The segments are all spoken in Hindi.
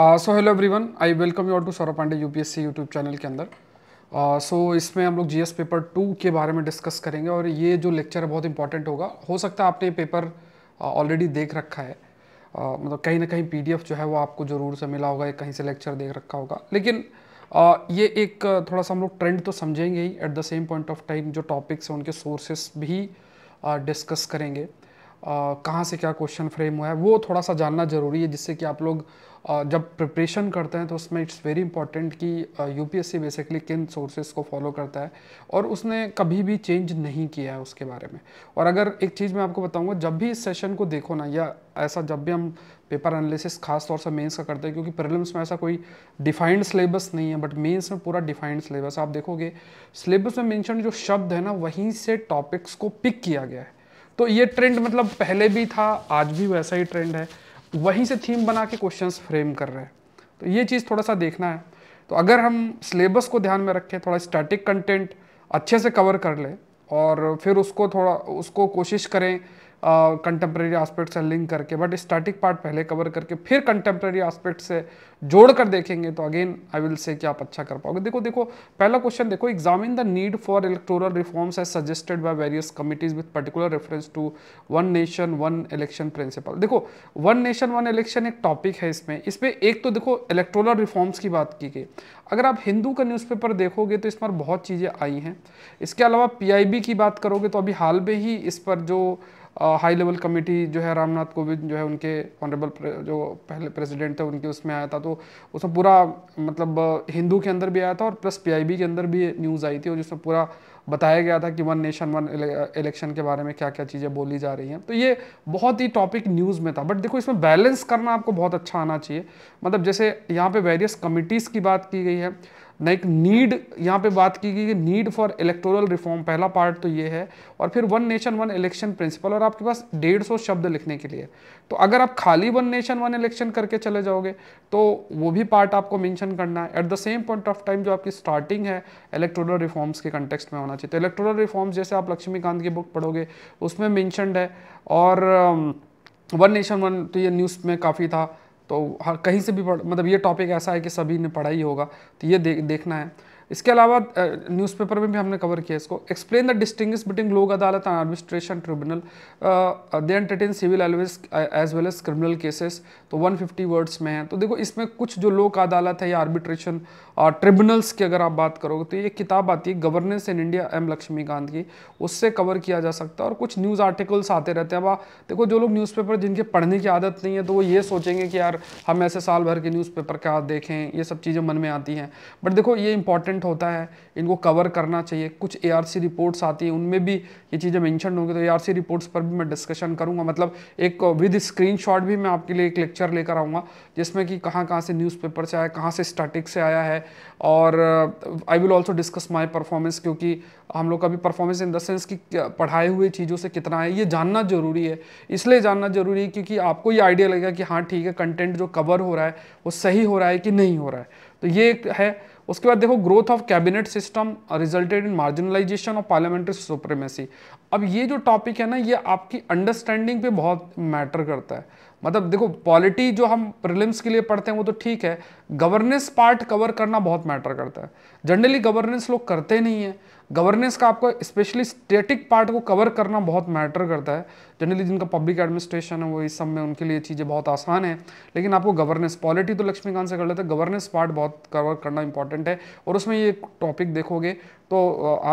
So hello everyone I welcome you all to Saurabh Pandey UPSC YouTube channel के अंदर सो uh, so, इसमें हम लोग जीएस पेपर टू के बारे में डिस्कस करेंगे और ये जो लेक्चर है बहुत इंपॉर्टेंट होगा हो सकता है आपने ये पेपर ऑलरेडी uh, देख रखा है uh, मतलब कहीं ना कहीं पीडीएफ जो है वो आपको ज़रूर से मिला होगा कहीं से लेक्चर देख रखा होगा लेकिन uh, ये एक uh, थोड़ा सा हम लोग ट्रेंड तो समझेंगे ही at the same point of time जो टॉपिक्स हैं उनके सोर्सेस भी डिस्कस uh, करेंगे कहाँ से क्या क्वेश्चन फ्रेम हुआ है वो थोड़ा सा जानना ज़रूरी है जिससे कि आप लोग जब प्रिपरेशन करते हैं तो उसमें इट्स वेरी इंपॉर्टेंट कि यूपीएससी बेसिकली किन सोर्सेज को फॉलो करता है और उसने कभी भी चेंज नहीं किया है उसके बारे में और अगर एक चीज़ मैं आपको बताऊंगा जब भी इस सेशन को देखो ना या ऐसा जब भी हम पेपर एनालिसिस खास तौर से मेंस का करते हैं क्योंकि प्रीलिम्स में ऐसा कोई डिफाइंड सिलेबस नहीं है बट मेंस में पूरा डिफाइंड सिलेबस आप देखोगे सिलेबस में मेंशन जो शब्द है ना वहीं से टॉपिक्स को पिक किया गया है तो ये ट्रेंड मतलब पहले भी था आज भी वैसा ही ट्रेंड है वहीं से थीम बना के क्वेश्चंस फ्रेम कर रहे हैं तो ये चीज़ थोड़ा सा देखना है तो अगर हम सिलेबस को ध्यान में रखें थोड़ा स्टैटिक कंटेंट अच्छे से कवर कर लें और फिर उसको थोड़ा उसको कोशिश करें कंटेम्प्रेरी आस्पेक्ट से लिंक करके बट स्टैटिक पार्ट पहले कवर करके फिर कंटेम्प्रेरी आस्पेक्ट से जोड़ कर देखेंगे तो अगेन आई विल से कि आप अच्छा कर पाओगे देखो देखो पहला क्वेश्चन देखो examine the need for electoral reforms as suggested by various committees with particular reference to one nation one election principle देखो वन नेशन वन इलेक्शन एक टॉपिक है इसमें इसमें एक तो देखो इलेक्टोरल रिफॉर्म्स की बात की गई अगर आप हिंदू का न्यूज़पेपर देखोगे तो इस पर बहुत चीज़ें आई हैं इसके अलावा पीआईबी की बात करोगे तो अभी हाल में ही इस पर जो हाई लेवल कमेटी जो है रामनाथ कोविंद जो है उनके ऑनरेबल जो पहले प्रेसिडेंट थे उनके उसमें आया था तो उसमें पूरा मतलब हिंदू के अंदर भी आया था और प्लस पीआईबी के अंदर भी न्यूज़ आई थी और जिसमें पूरा बताया गया था कि वन नेशन वन इलेक्शन के बारे में क्या क्या चीज़ें बोली जा रही हैं तो ये बहुत ही टॉपिक न्यूज़ में था बट देखो इसमें बैलेंस करना आपको बहुत अच्छा आना चाहिए मतलब जैसे यहाँ पे वेरियस कमिटीज़ की बात की गई है लाइक नीड यहाँ पे बात की गई कि नीड फॉर इलेक्टोरल रिफॉर्म पहला पार्ट तो ये है और फिर one nation one election principle और आपके पास डेढ़ सौ शब्द लिखने के लिए तो अगर आप खाली वन नेशन वन इलेक्शन करके चले जाओगे तो वो भी पार्ट आपको मेंशन करना है at the same point of time जो आपकी स्टार्टिंग है इलेक्टोरल रिफॉर्म्स के कंटेक्स्ट में होना चाहिए तो इलेक्टोरल रिफॉर्म्स जैसे आप लक्ष्मीकांत की बुक पढ़ोगे उसमें मैंशनड है और वन नेशन वन तो ये न्यूज़ में काफ़ी था तो हर हाँ, कहीं से भी पढ़ मतलब ये टॉपिक ऐसा है कि सभी ने पढ़ा ही होगा तो ये दे, देखना है इसके अलावा न्यूज़पेपर में भी हमने कवर किया इसको explain the distinct between Lok Adalat and administration tribunal they entertain civil as well as criminal cases तो 150 वर्ड्स में है तो देखो इसमें कुछ जो लोक अदालत है या आर्बिट्रेशन ट्रिब्यूनल्स की अगर आप बात करोगे तो ये किताब आती है governance in India M Laxmikanth की उससे कवर किया जा सकता है और कुछ न्यूज़ आर्टिकल्स आते रहते हैं अब देखो जो लोग न्यूज़पेपर जिनके पढ़ने की आदत नहीं है तो वो ये सोचेंगे कि यार हम ऐसे साल भर के न्यूज़पेपर क्या देखें ये सब चीज़ें मन में आती हैं बट देखो ये इंपॉर्टेंट इम्प्रूवमेंट होता है इनको कवर करना चाहिए कुछ ए रिपोर्ट्स आती हैं उनमें भी ये चीज़ें मैंशन होंगी तो ए रिपोर्ट्स पर भी मैं डिस्कशन करूँगा मतलब एक विद स्क्रीन भी मैं आपके लिए एक लेक्चर लेकर आऊँगा जिसमें कि कहाँ कहाँ से न्यूज़पेपर से आया कहाँ से स्टैटिक से आया है और I will also discuss my performance क्योंकि हम लोग का भी परफॉर्मेंस इन द सेंस कि पढ़ाए हुए चीज़ों से कितना है ये जानना ज़रूरी है इसलिए जानना ज़रूरी है क्योंकि आपको ये आइडिया लगेगा कि हाँ ठीक है कंटेंट जो कवर हो रहा है वो सही हो रहा है कि नहीं हो रहा है तो ये एक है उसके बाद देखो growth of cabinet system resulted in marginalisation of parliamentary supremacy अब ये जो टॉपिक है ना ये आपकी अंडरस्टैंडिंग पे बहुत मैटर करता है मतलब देखो पॉलिटी जो हम प्रिलिम्स के लिए पढ़ते हैं वो तो ठीक है गवर्नेंस पार्ट कवर करना बहुत मैटर करता है जनरली गवर्नेंस लोग करते नहीं हैं गवर्नेंस का आपको स्पेशली स्टेटिक पार्ट को कवर करना बहुत मैटर करता है जनरली जिनका पब्लिक एडमिनिस्ट्रेशन है वो इस सब में उनके लिए चीज़ें बहुत आसान है लेकिन आपको गवर्नेंस पॉलिटी तो लक्ष्मीकांत से कर लेते हैं गवर्नेंस पार्ट बहुत कवर करना इंपॉर्टेंट है और उसमें ये टॉपिक देखोगे तो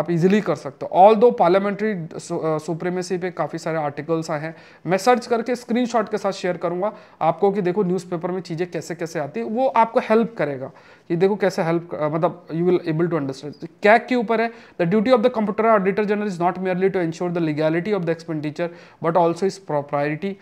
आप इजिली कर सकते हो ऑल दो पार्लियामेंट्री सुप्रीमेसी पे काफ़ी सारे आर्टिकल्स आए हैं मैं सर्च करके स्क्रीनशॉट के साथ शेयर करूंगा आपको कि देखो न्यूज़पेपर में चीज़ें कैसे कैसे आती है वो आपको हेल्प करेगा ये देखो कैसे हेल्प मतलब you will able to understand CAG के ऊपर है the duty of the comptroller auditor general is not merely to ensure the legality of the expenditure but also is propriety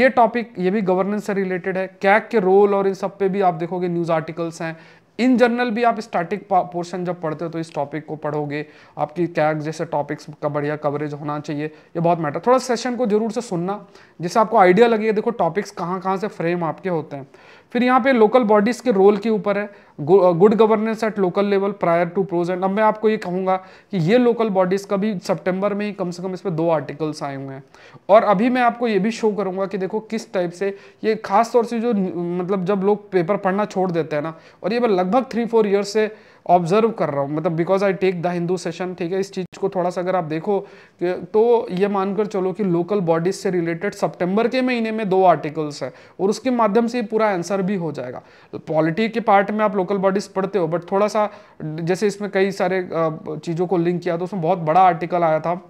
ये टॉपिक ये भी गवर्नेंस से रिलेटेड है कैक के रोल और इन सब पे भी आप देखोगे न्यूज़ आर्टिकल्स हैं इन जनरल भी आप स्टैटिक पोर्शन जब पढ़ते हो तो इस टॉपिक को पढ़ोगे आपकी कैग जैसे टॉपिक्स का बढ़िया कवरेज होना चाहिए ये बहुत मैटर थोड़ा सेशन को जरूर से सुनना जिससे आपको आइडिया लगे देखो टॉपिक्स कहाँ कहाँ से फ्रेम आपके होते हैं फिर यहाँ पे लोकल बॉडीज़ के रोल के ऊपर है good governance at local level prior to pros and अब मैं आपको ये कहूँगा कि ये लोकल बॉडीज़ का भी सितंबर में ही कम से कम इस पर दो आर्टिकल्स आए हुए हैं और अभी मैं आपको ये भी शो करूँगा कि देखो किस टाइप से ये खास तौर से जो मतलब जब लोग पेपर पढ़ना छोड़ देते हैं ना और ये लगभग थ्री फोर ईयर से ऑब्जर्व कर रहा हूँ मतलब because I take the Hindu session ठीक है इस चीज़ को थोड़ा सा अगर आप देखो तो ये मानकर चलो कि लोकल बॉडीज से रिलेटेड सितंबर के महीने में दो आर्टिकल्स है और उसके माध्यम से पूरा आंसर भी हो जाएगा पॉलिटी के पार्ट में आप लोकल बॉडीज पढ़ते हो बट थोड़ा सा जैसे इसमें कई सारे चीज़ों को लिंक किया तो उसमें बहुत बड़ा आर्टिकल आया था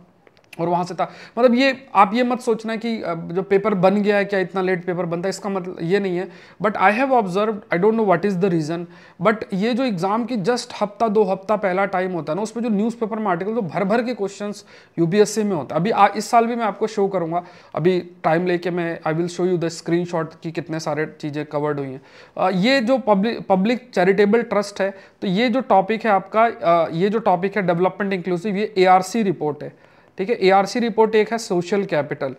और वहाँ से था मतलब ये आप ये मत सोचना कि जो पेपर बन गया है क्या इतना लेट पेपर बनता है इसका मतलब ये नहीं है but I have observe I don't know what is the reason but ये जो एग्ज़ाम की जस्ट हफ्ता दो हफ्ता पहला टाइम होता है ना उसमें जो न्यूज़पेपर में आर्टिकल तो भर भर के क्वेश्चन यू में होता है अभी आ, इस साल भी मैं आपको शो करूँगा अभी टाइम लेके मैं I will show you the screen की कितने सारे चीज़ें कवर्ड हुई हैं ये जो पब्लिक पब्लिक चैरिटेबल ट्रस्ट है तो ये जो टॉपिक है आपका ये जो टॉपिक है डेवलपमेंट इंक्लूसिव ये ए रिपोर्ट है ठीक है एआरसी रिपोर्ट एक है सोशल कैपिटल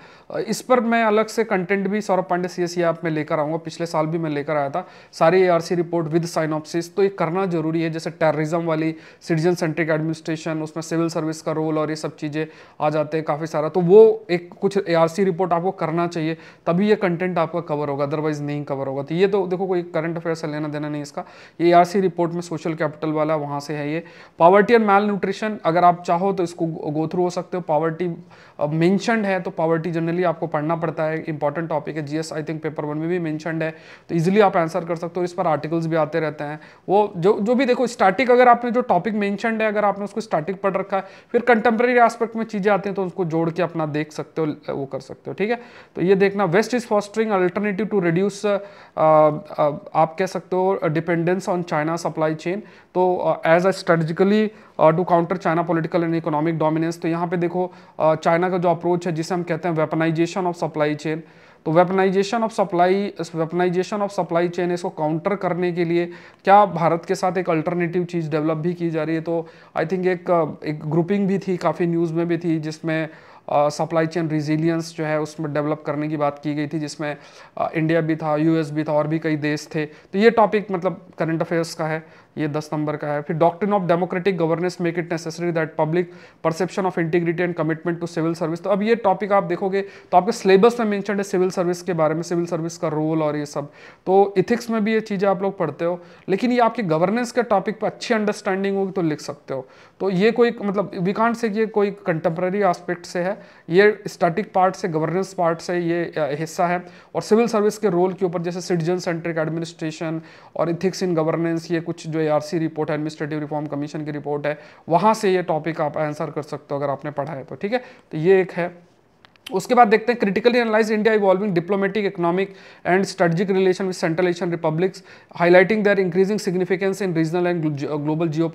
इस पर मैं अलग से कंटेंट भी Saurabh Pandey C S e आप में लेकर आऊँगा पिछले साल भी मैं लेकर आया था सारी ए रिपोर्ट विद साइनॉप्सिस तो ये करना जरूरी है जैसे टेररिज्म वाली सिटीजन सेंट्रिक एडमिनिस्ट्रेशन उसमें सिविल सर्विस का रोल और ये सब चीज़ें आ जाते हैं काफ़ी सारा तो वो एक कुछ ए रिपोर्ट आपको करना चाहिए तभी ये कंटेंट आपका कवर होगा अदरवाइज नहीं कवर होगा तो ये तो देखो कोई करंट अफेयर से लेना देना नहीं इसका ये ए रिपोर्ट में सोशल कैपिटल वाला वहाँ से है ये पावर्टी एंड मेल न्यूट्रिशन अगर आप चाहो तो इसको गो थ्रू हो सकते हो पावर्टी मैंशनड है तो पॉवर्टी जनरली आपको पढ़ना पड़ता है इंपॉर्टेंट टॉपिक है GS I think paper one में भी मैंशनड है तो इजिली आप आंसर कर सकते हो इस पर आर्टिकल्स भी आते रहते हैं वो जो जो भी देखो स्टार्टिंग अगर आपने जो टॉपिक मैंशनड है अगर आपने उसको स्टार्टिंग पढ़ रखा है फिर कंटेम्प्रेरी एस्पेक्ट में चीज़ें आती हैं तो उसको जोड़ के अपना देख सकते हो वो कर सकते हो ठीक है तो ये देखना west is fostering alternative to reduce आप कह सकते हो dependence on China supply chain तो as a strategically to counter China political and economic dominance तो यहाँ पे देखो चाइना का जो अप्रोच है जिसे हम कहते हैं वेपनाइजेशन ऑफ सप्लाई चेन तो weaponisation of supply weaponisation of supply chain इसको काउंटर करने के लिए क्या भारत के साथ एक अल्टरनेटिव चीज़ डेवलप भी की जा रही है तो आई थिंक एक एक ग्रुपिंग भी थी काफ़ी न्यूज़ में भी थी जिसमें सप्लाई चेन रिजिलियंस जो है उसमें डेवलप करने की बात की गई थी जिसमें uh, इंडिया भी था यूएस भी था और भी कई देश थे तो ये टॉपिक मतलब करंट अफेयर्स का है ये दस नंबर का है फिर doctrine of democratic governance make it necessary that public perception of integrity and commitment to civil service तो अब ये टॉपिक आप देखोगे तो आपके सिलेबस में मैंशन है सिविल सर्विस के बारे में सिविल सर्विस का रोल और ये सब तो इथिक्स में भी ये चीज़ें आप लोग पढ़ते हो लेकिन ये आपके गवर्नेंस के टॉपिक पर अच्छी अंडरस्टैंडिंग होगी तो लिख सकते हो तो ये कोई मतलब विकांड से ये कोई कंटेम्प्रेरी आस्पेक्ट से है ये स्टैटिक पार्ट से गवर्नेंस पार्ट से ये हिस्सा है और सिविल सर्विस के रोल के ऊपर जैसे सिटीजन सेंट्रिक एडमिनिस्ट्रेशन और इथिक्स इन गवर्नेंस ये कुछ जो आईआरसी रिपोर्ट है एडमिनिस्ट्रेटिव रिफॉर्म कमीशन की रिपोर्ट है वहाँ से ये टॉपिक आप आंसर कर सकते हो अगर आपने पढ़ा है तो ठीक है तो ये एक है उसके बाद देखते हैं critically analyse India evolving diplomatic economic and strategic relation with Central Asian republics highlighting their increasing significance in regional and global geo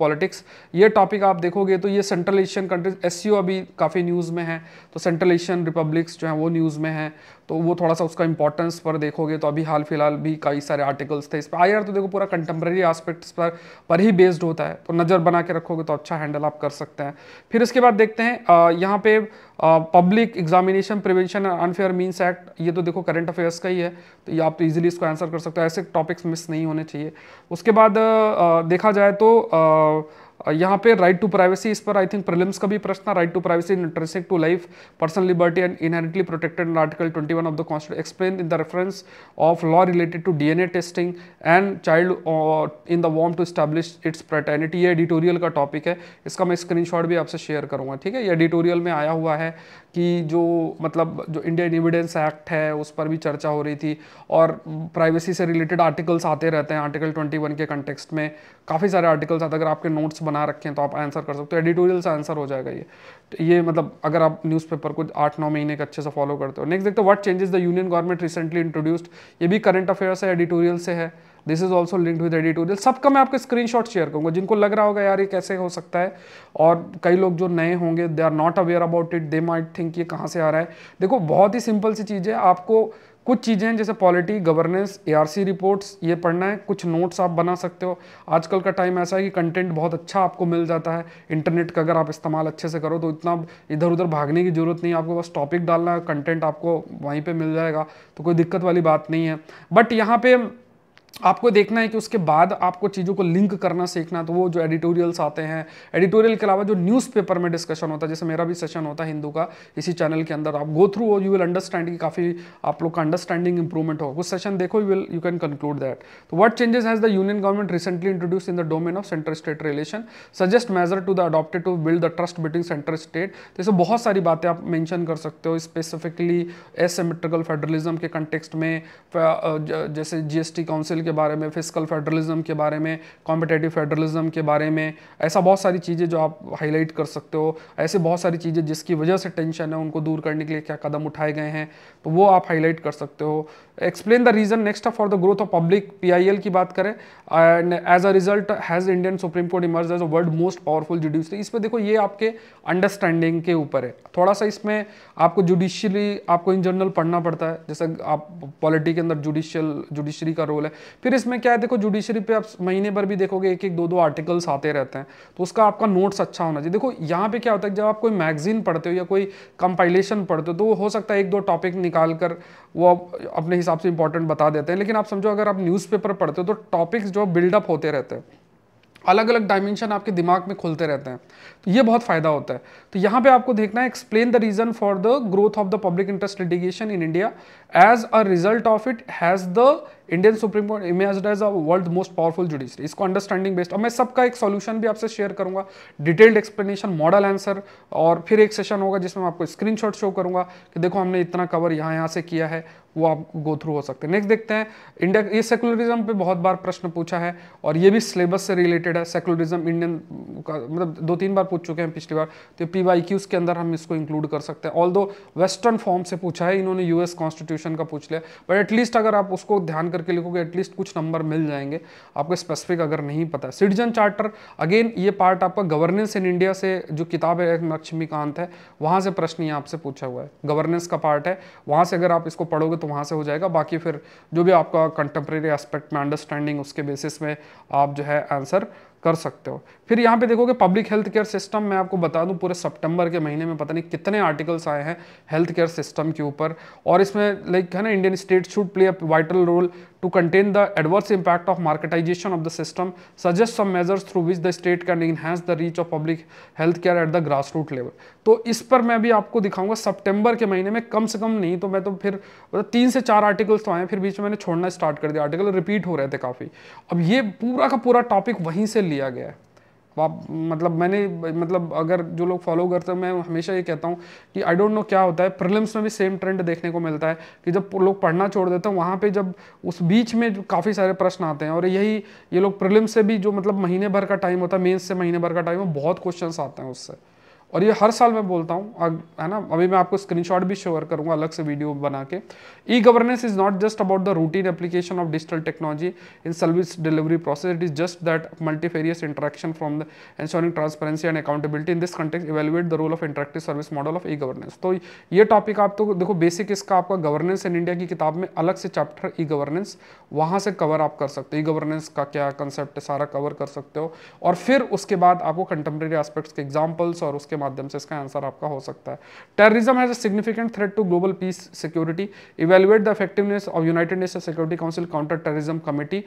ये टॉपिक आप देखोगे तो ये सेंट्रल एशियन कंट्रीज एस अभी काफ़ी न्यूज़ में है तो सेंट्रल एशियन रिपब्लिक्स जो है वो न्यूज़ में है तो वो थोड़ा सा उसका इंपॉर्टेंस पर देखोगे तो अभी हाल फिलहाल भी कई सारे आर्टिकल्स थे इस पर आई तो देखो पूरा कंटेम्प्रेरी आस्पेक्ट्स पर पर ही बेस्ड होता है तो नज़र बना के रखोगे तो अच्छा हैंडल आप कर सकते हैं फिर इसके बाद देखते हैं यहाँ पे public examination prevention and unfair means act ये तो देखो करंट अफेयर्स का ही है तो ये आप तो इजीली इसको आंसर कर सकते हो ऐसे टॉपिक्स मिस नहीं होने चाहिए उसके बाद uh, देखा जाए तो uh, यहाँ पे राइट टू प्राइवेसी इस पर आई थिंक प्रिलिम्स का भी प्रश्न right to privacy intrinsic to life personal liberty and inherently protected in article 21 of the constitution explain in the reference of law related to DNA testing and child in the womb to establish its paternity ये एडिटोरियल का टॉपिक है इसका मैं स्क्रीनशॉट भी आपसे शेयर करूँगा ठीक है ये एडिटोरियल में आया हुआ है कि जो मतलब जो इंडियन एविडेंस एक्ट है उस पर भी चर्चा हो रही थी और प्राइवेसी से रिलेटेड आर्टिकल्स आते रहते हैं आर्टिकल ट्वेंटी के कंटेक्सट में काफ़ी सारे आर्टिकल्स आते हैं अगर आपके नोट्स बना रखे हैं तो आप आंसर कर सकते हो एडिटोरियल से आंसर हो जाएगा ये तो ये मतलब अगर आप न्यूज़पेपर को आठ नौ महीने का अच्छे से फॉलो करते हो नेक्स्ट देखते हो what changes the union government recently introduced ये भी करंट अफेयर है एडिटोरियल से है this is also linked with editorial सबका मैं आपके शॉट शेयर करूंगा जिनको लग रहा होगा यार ये कैसे हो सकता है और कई लोग जो नए होंगे they are not aware about it they might think ये कहाँ से आ रहा है देखो बहुत ही सिंपल सी चीज़ है आपको कुछ चीज़ें जैसे पॉलिटी गवर्नेंस एआरसी रिपोर्ट्स ये पढ़ना है कुछ नोट्स आप बना सकते हो आजकल का टाइम ऐसा है कि कंटेंट बहुत अच्छा आपको मिल जाता है इंटरनेट का अगर आप इस्तेमाल अच्छे से करो तो इतना इधर उधर भागने की ज़रूरत नहीं आपको बस टॉपिक डालना है कंटेंट आपको वहीं पर मिल जाएगा तो कोई दिक्कत वाली बात नहीं है बट यहाँ पर आपको देखना है कि उसके बाद आपको चीज़ों को लिंक करना सीखना तो वो जो एडिटोरियल्स आते हैं एडिटोरियल के अलावा जो न्यूज़पेपर में डिस्कशन होता है जैसे मेरा भी सेशन होता है हिंदू का इसी चैनल के अंदर आप go through you will understand कि काफ़ी आप लोग का अंडरस्टैंडिंग इंप्रूवमेंट हो कुछ सेशन देखो you will you can conclude that तो what changes has the union government recently introduce in the domain of centre state relation suggest measure to the adopted to build the trust between centre state तो इसमें बहुत सारी बातें आप मैंशन कर सकते हो स्पेसिफिकली एसेमेट्रिकल फेडरलिज्म के कंटेक्सट में जैसे जीएसटी काउंसिल के बारे में फिजिकल फेडरलिज्म के बारे में कॉम्पिटेटिव फेडरलिज्म के बारे में ऐसा बहुत सारी चीज़ें जो आप हाईलाइट कर सकते हो ऐसे बहुत सारी चीज़ें जिसकी वजह से टेंशन है उनको दूर करने के लिए क्या कदम उठाए गए हैं तो वो आप हाईलाइट कर सकते हो explain the reason next for the growth of public P की बात करें and as a result has Indian Supreme Court emerge as a world most powerful judiciary इस पर देखो ये आपके अंडरस्टैंडिंग के ऊपर है थोड़ा सा इसमें आपको जुडिशरी आपको इन जनरल पढ़ना पड़ता है जैसे आप पॉलिटी के अंदर जुडिशियल जुडिशरी का रोल है फिर इसमें क्या है देखो जुडिशरी पे आप महीने भर भी देखोगे एक एक दो दो आर्टिकल्स आते रहते हैं तो उसका आपका नोट्स अच्छा होना चाहिए देखो यहाँ पे क्या होता है जब आप कोई मैगजीन पढ़ते हो या कोई कंपाइलेशन पढ़ते हो तो हो सकता है एक दो टॉपिक निकाल कर वो अपने हिसाब से इंपॉर्टेंट बता देते हैं लेकिन आप समझो अगर आप न्यूज़पेपर पढ़ते हो तो टॉपिक्स जो बिल्डअप होते रहते हैं अलग अलग डायमेंशन आपके दिमाग में खुलते रहते हैं तो ये बहुत फ़ायदा होता है तो यहाँ पे आपको देखना है explain the reason for the growth of the public interest litigation in India as a result of it has the Indian Supreme Court image as a world most powerful judiciary इसको अंडरस्टैंडिंग बेस्ड और मैं सबका एक सॉल्यूशन भी आपसे शेयर करूंगा डिटेल्ड एक्सप्लेनेशन मॉडल आंसर और फिर एक सेशन होगा जिसमें मैं आपको स्क्रीनशॉट शो करूंगा कि देखो हमने इतना कवर यहाँ यहाँ से किया है वो आप गो थ्रू हो सकते हैं नेक्स्ट देखते हैं इंडिया ये सेकुलरिज्म पे बहुत बार प्रश्न पूछा है और ये भी सिलेबस से रिलेटेड है सेकुलरिज्म इंडियन का मतलब दो तीन बार पूछ चुके हैं पिछली बार तो पी वाई क्यूज के अंदर हम इसको इंक्लूड कर सकते हैं ऑल वेस्टर्न फॉर्म से पूछा है इन्होंने यूएस कॉन्स्टिट्यूशन का पूछ लिया बट एटलीस्ट अगर आप उसको ध्यान करके लिखोगे एटलीस्ट कुछ नंबर मिल जाएंगे आपको स्पेसिफिक अगर नहीं पता सिटीजन चार्टर अगेन ये पार्ट आपका गवर्नेंस इन इंडिया से जो किताब है लक्ष्मीकांत है वहाँ से प्रश्न ये आपसे पूछा हुआ है गवर्नेंस का पार्ट है वहाँ से अगर आप इसको पढ़ोगे तो वहाँ से हो जाएगा बाकी फिर जो भी आपका कंटेम्प्रेरी एस्पेक्ट में अंडरस्टैंडिंग उसके बेसिस में आप जो है आंसर कर सकते हो फिर यहाँ पे देखोगे पब्लिक हेल्थ केयर सिस्टम मैं आपको बता दूँ पूरे सितंबर के महीने में पता नहीं कितने आर्टिकल्स आए हैं हेल्थ केयर सिस्टम के ऊपर और इसमें लाइक है ना Indian state should play a vital role to contain the adverse impact of marketization of the system suggest some measures through which the state can enhance the reach of public health care at the grassroot level तो इस पर मैं भी आपको दिखाऊंगा सितंबर के महीने में कम से कम नहीं तो मैं तो फिर मतलब तीन से चार आर्टिकल्स तो आए फिर बीच में मैंने छोड़ना स्टार्ट कर दिया आर्टिकल रिपीट हो रहे थे काफ़ी अब ये पूरा का पूरा टॉपिक वहीं से लिया गया है तो आप मतलब मैंने मतलब अगर जो लोग फॉलो करते हैं मैं हमेशा ये कहता हूँ कि आई डोंट नो क्या होता है प्रिलिम्स में भी सेम ट्रेंड देखने को मिलता है कि जब लोग पढ़ना छोड़ देते हैं वहाँ पे जब उस बीच में काफ़ी सारे प्रश्न आते हैं और यही ये लोग प्रिलिम्स से भी जो मतलब महीने भर का टाइम होता है मेन्स से महीने भर का टाइम हो बहुत क्वेश्चन आते हैं उससे और ये हर साल मैं बोलता हूँ है ना अभी मैं आपको स्क्रीनशॉट भी शेयर करूंगा अलग से वीडियो बना के e governance is not just about the routine application of digital technology in service delivery process it is just that multifarious interaction from the ensuring transparency and accountability in this context evaluate the role of interactive service model of e governance तो ये टॉपिक आप तो देखो बेसिक इसका आपका गवर्नेंस इन इंडिया की किताब में अलग से चैप्टर ई गवर्नेंस वहाँ से कवर आप कर सकते हो ई गवर्नेंस का क्या कंसेप्ट है सारा कवर कर सकते हो और फिर उसके बाद आपको कंटेम्प्रेरी एस्पेक्ट्स के एग्जाम्पल्स और उसके माध्यम से इसका आंसर आपका हो सकता है terrorism has a significant threat to global peace security evaluate the effectiveness of United Nation Security Council counter terrorism committee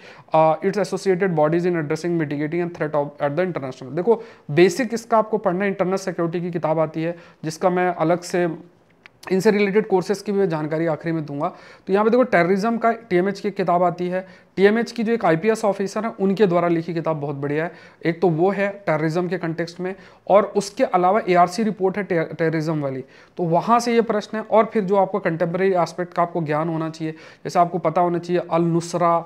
its associated bodies in addressing mitigating and threat of at the international देखो बेसिक इसका आपको पढ़ना इंटरनल सिक्योरिटी की किताब आती है जिसका मैं अलग से इनसे रिलेटेड कोर्सेज की भी मैं जानकारी आखिरी में दूंगा तो यहाँ पे देखो टेररिज्म का टीएमएच की किताब आती है टीएमएच की जो एक आईपीएस ऑफिसर है उनके द्वारा लिखी किताब बहुत बढ़िया है एक तो वो है टेररिज्म के कंटेक्स्ट में और उसके अलावा एआरसी रिपोर्ट है टेररिज्म वाली तो वहाँ से ये प्रश्न है और फिर जो आपको कंटेम्प्रेरी आस्पेक्ट का आपको ज्ञान होना चाहिए जैसे आपको पता होना चाहिए अल नुसरा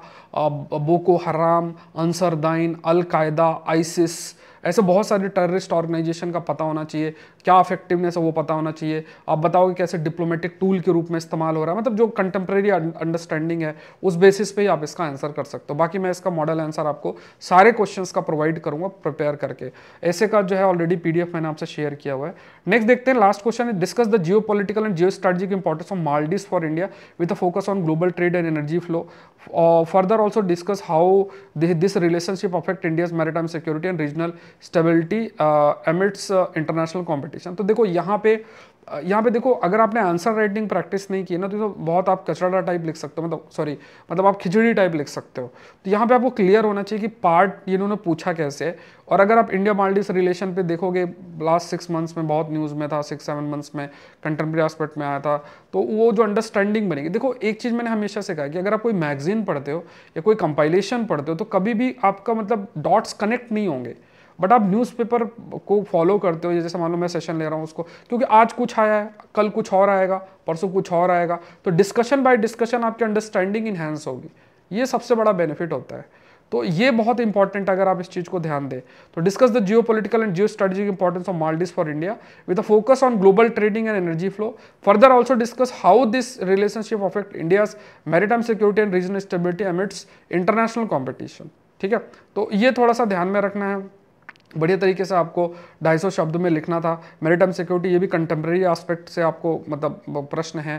बोको हराम अंसरदाइन अलकायदा आइसिस ऐसे बहुत सारे टेररिस्ट ऑर्गेनाइजेशन का पता होना चाहिए क्या अफेक्टिवनेस है वो पता होना चाहिए आप बताओगे कैसे डिप्लोमेटिक टूल के रूप में इस्तेमाल हो रहा है मतलब जो कंटेम्प्रेरी अंडरस्टैंडिंग है उस बेसिस पे ही आप इसका आंसर कर सकते हो बाकी मैं इसका मॉडल आंसर आपको सारे क्वेश्चन का प्रोवाइड करूंगा प्रिपेयर करके ऐसे का जो है ऑलरेडी पी मैंने आपसे शेयर किया हुआ है नेक्स्ट देखते हैं last question discuss the geo political and geo strategic importance of Maldives for India with a focus on global trade and energy flow further also discuss how this relationship affect India's maritime security and regional stability amidst international competition competition तो देखो यहाँ पे यहाँ पे देखो अगर आपने आंसर राइटिंग प्रैक्टिस नहीं की ना तो, बहुत आप कचरा टाइप लिख सकते हो मतलब सॉरी मतलब आप खिचड़ी टाइप लिख सकते हो तो यहाँ पे आपको क्लियर होना चाहिए कि पार्ट इन्होंने पूछा कैसे और अगर आप इंडिया से रिलेशन पे देखोगे लास्ट सिक्स मंथ्स में बहुत न्यूज़ में था सिक्स सेवन मंथ्स में कंटेम्प्रेरी आस्पेक्ट में आया था तो वो जो अंडरस्टैंडिंग बनेगी देखो एक चीज़ मैंने हमेशा से कहा कि अगर आप कोई मैगजीन पढ़ते हो या कोई कंपाइलेशन पढ़ते हो तो कभी भी आपका मतलब डॉट्स कनेक्ट नहीं होंगे बट आप न्यूज़पेपर को फॉलो करते हो जैसे मान लो मैं सेशन ले रहा हूँ उसको क्योंकि आज कुछ आया है कल कुछ और आएगा परसों कुछ और आएगा तो डिस्कशन बाय डिस्कशन आपकी अंडरस्टैंडिंग इन्हेंस होगी ये सबसे बड़ा बेनिफिट होता है तो ये बहुत इंपॉर्टेंट अगर आप इस चीज़ को ध्यान दें तो discuss the geo political and geo strategic importance of Maldives for India with a focus on global trading and energy flow further also discuss how this relationship affect India's maritime security and regional stability amidst international competition ठीक है तो ये थोड़ा सा ध्यान में रखना है बढ़िया तरीके से आपको 250 शब्द में लिखना था टाइम सिक्योरिटी ये भी कंटेम्प्रेरी एस्पेक्ट से आपको मतलब प्रश्न है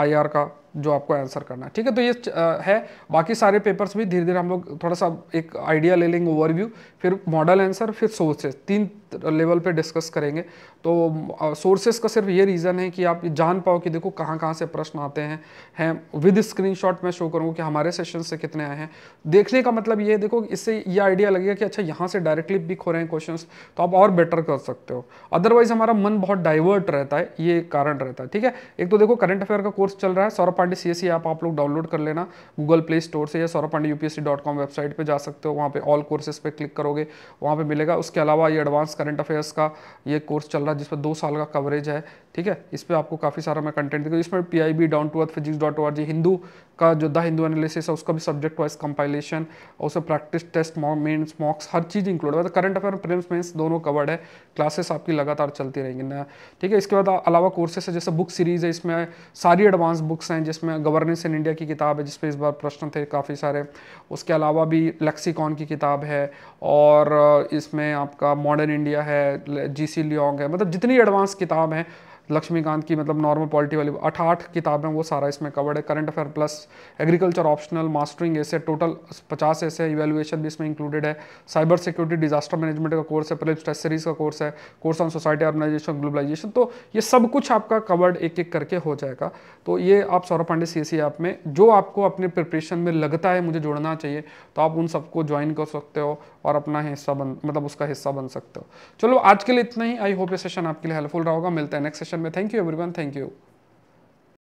आईआर का जो आपको आंसर करना है ठीक है तो ये है बाकी सारे पेपर्स भी धीरे धीरे हम लोग थोड़ा सा एक आइडिया ले लेंगे ओवरव्यू फिर मॉडल आंसर फिर सोर्सेज तीन लेवल पे डिस्कस करेंगे तो सोर्सेज का सिर्फ ये रीज़न है कि आप जान पाओ कि देखो कहाँ कहाँ से प्रश्न आते हैं हैं विद स्क्रीनशॉट मैं शो करूँगा कि हमारे सेशन से कितने आए हैं देखने का मतलब ये देखो इससे ये आइडिया लगेगा कि अच्छा यहाँ से डायरेक्टली पिक हो रहे हैं क्वेश्चन तो आप और बेटर कर सकते हो अदरवाइज हमारा मन बहुत डाइवर्ट रहता है ये कारण रहता है ठीक है एक तो देखो करंट अफेयर का कोर्स चल रहा है Saurabh Pandey C S app आप लोग डाउनलोड कर लेना गूगल प्ले स्टोर से या Saurabh Pandey UPSC dot com website पर जा सकते हो वहाँ पर ऑल कोर्सेज पर क्लिक करोगे वहाँ पर मिलेगा उसके अलावा ये एडवांस करंट अफेयर्स का ये कोर्स चल रहा है जिस पर दो साल का कवरेज है ठीक है इस पर आपको काफ़ी सारा मैं कंटेंट देखा इसमें P I B Down to Earth physics dot O R G Hindu का जो द हिंदू एनालिसिस है उसका भी सब्जेक्ट वाइज कंपाइलेशन और उसमें प्रैक्टिस टेस्ट मेन्स मॉक्स हर चीज़ इंक्लूड है मतलब करंट अफेयर प्रेम्स मेन्स दोनों कवर्ड है क्लासेस आपकी लगातार चलती रहेंगी ना ठीक है इसके बाद अलावा कोर्सेस है जैसे बुक सीरीज़ है इसमें सारी एडवांस बुक्स हैं जिसमें गवर्नेंस इन इंडिया की किताब है जिसपे इस बार प्रश्न थे काफ़ी सारे उसके अलावा भी लेक्सिकॉन की किताब है और इसमें आपका मॉडर्न इंडिया है जी सी लियोंग है मतलब जितनी एडवांस किताब हैं लक्ष्मीकांत की मतलब नॉर्मल पॉलिटी वाली आठ आठ किताबें वो सारा इसमें कवर्ड है current affair plus agriculture optional mastering ऐसे टोटल पचास ऐसे इवेलुएशन भी इसमें इंक्लूडेड है साइबर सिक्योरिटी डिजास्टर मैनेजमेंट का कोर्स है प्रिलिप्स टेस्ट सीरीज का कोर्स है course on society organisation globalisation तो ये सब कुछ आपका कवर्ड एक एक करके हो जाएगा तो ये आप Saurabh Pandey C S app में जो आपको अपने प्रिपरेशन में लगता है मुझे जोड़ना चाहिए तो आप उन सबको ज्वाइन कर सकते हो और अपना हिस्सा बन मतलब उसका हिस्सा बन सकते हो चलो आज के लिए इतना ही आई होप ये सेशन आपके लिए हेल्पफुल रहा होगा मिलता है next session Thank you, everyone. Thank you.